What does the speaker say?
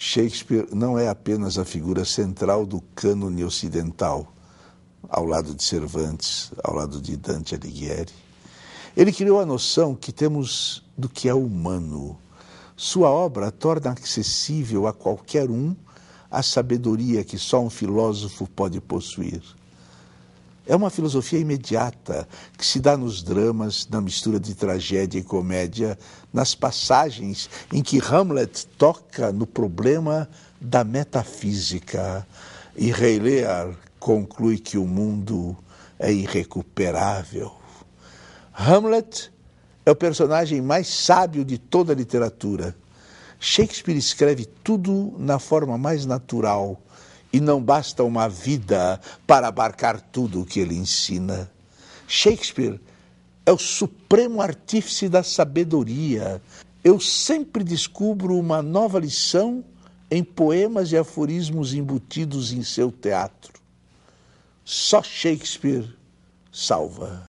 Shakespeare não é apenas a figura central do cânone ocidental, ao lado de Cervantes, ao lado de Dante Alighieri. Ele criou a noção que temos do que é humano. Sua obra torna acessível a qualquer um a sabedoria que só um filósofo pode possuir. É uma filosofia imediata que se dá nos dramas, na mistura de tragédia e comédia, nas passagens em que Hamlet toca no problema da metafísica e Rei Lear conclui que o mundo é irrecuperável. Hamlet é o personagem mais sábio de toda a literatura. Shakespeare escreve tudo na forma mais natural, e não basta uma vida para abarcar tudo o que ele ensina. Shakespeare é o supremo artífice da sabedoria. Eu sempre descubro uma nova lição em poemas e aforismos embutidos em seu teatro. Só Shakespeare salva.